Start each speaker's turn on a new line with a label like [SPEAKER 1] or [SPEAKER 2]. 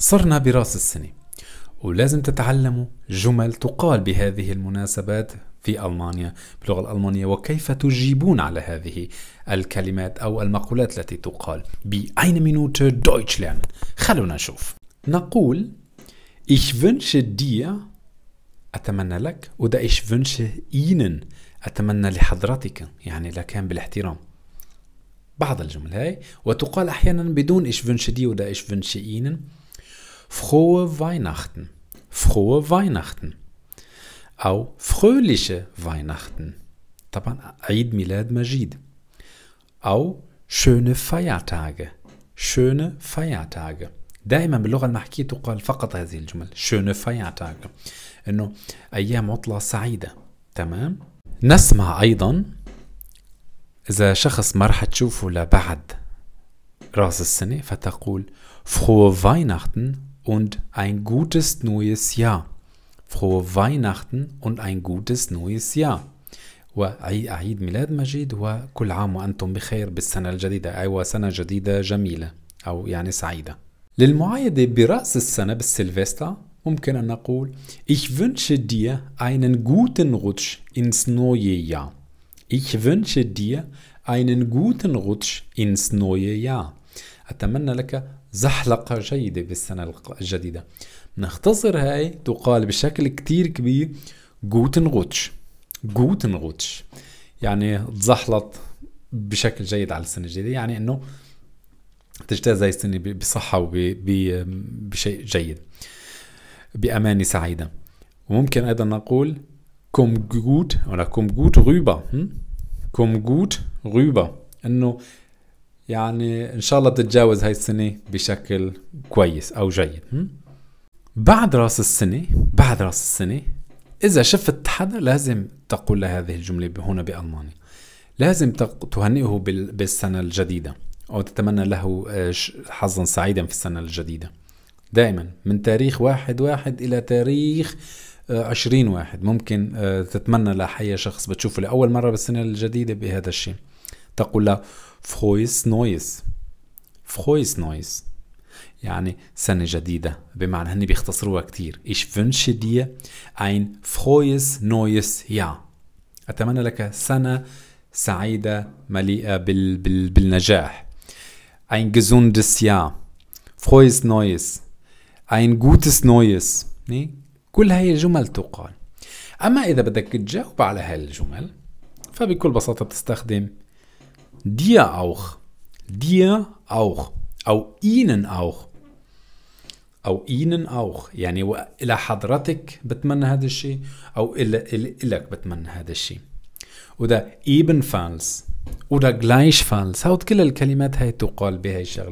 [SPEAKER 1] صرنا براس السنة ولازم تتعلموا جمل تقال بهذه المناسبات في ألمانيا باللغة الألمانية وكيف تجيبون على هذه الكلمات أو المقولات التي تقال بأين مينوت دويتش لان خلونا نشوف نقول Ich wünsche dir أتمنى لك وده ich wünsche Ihnen أتمنى لحضرتك يعني لكان بالاحترام بعض الجمل هاي وتقال أحيانا بدون ich wünsche dir وده ich wünsche Ihnen Frohe Weihnachten. Frohe Weihnachten. Au fröhliche Weihnachten. طبعا عيد ميلاد مجيد. Au schöne Feiertage. Schöne Feiertage. دائما باللغة المحكية تقال فقط هذه الجمل schöne Feiertage. أنه أيام عطلة سعيدة. تمام؟ نسمع أيضا إذا شخص ما راح تشوفه لبعد راس السنة فتقول frohe Weihnachten und ein gutes neues Jahr. Frohe Weihnachten und ein gutes neues Jahr. وعيد ميلاد مجيد وكل عام وأنتم بخير بالسنة الجديدة أيوة سنة جديدة جميلة أو يعني سعيدة للمعايدة برأس السنة بالسلفستا ممكن أن نقول Ich wünsche dir einen guten Rutsch ins neue Jahr. Ich wünsche dir einen guten Rutsch ins neue Jahr. أتمنى لك زحلقة جيدة بالسنة الجديدة نختصر هاي تقال بشكل كتير كبير جوتن غوتش جوتن غوتش يعني تزحلط بشكل جيد على السنة الجديدة يعني انه تجتاز هاي السنة بصحة وبشيء جيد بأمانة سعيدة وممكن أيضا نقول كوم جوت ولا كوم جوت غوبا كوم جوت غوبا انه يعني ان شاء الله بتتجاوز هاي السنه بشكل كويس او جيد بعد راس السنه بعد راس السنه اذا شفت حدا لازم تقول له هذه الجمله هنا بالمانيا لازم تهنئه بالسنه الجديده او تتمنى له آه، حظا سعيدا في السنه الجديده دائما من تاريخ واحد واحد الى تاريخ آه، عشرين واحد ممكن آه، تتمنى لحي شخص بتشوفه لأول مرة بالسنة الجديدة بهذا الشيء تقول له فرويس نويس فرويس نويس يعني سنة جديدة بمعنى هن بيختصروها كتير Ich wünsche dir ein frohes neues Jahr أتمنى لك سنة سعيدة مليئة بال بال بالنجاح ein gesundes Jahr frohes neues ein gutes neues كل هاي الجمل تقال أما إذا بدك تجاوب على هاي الجمل فبكل بساطة بتستخدم dir auch, dir auch, أو إينن auch أو ihnen auch يعني إلى حضرتك بتمنى هذا الشيء أو إلى إلك بتمنى هذا الشيء وده ebenfalls oder gleichfalls هاو كل الكلمات هاي تقال بهاي الشغلة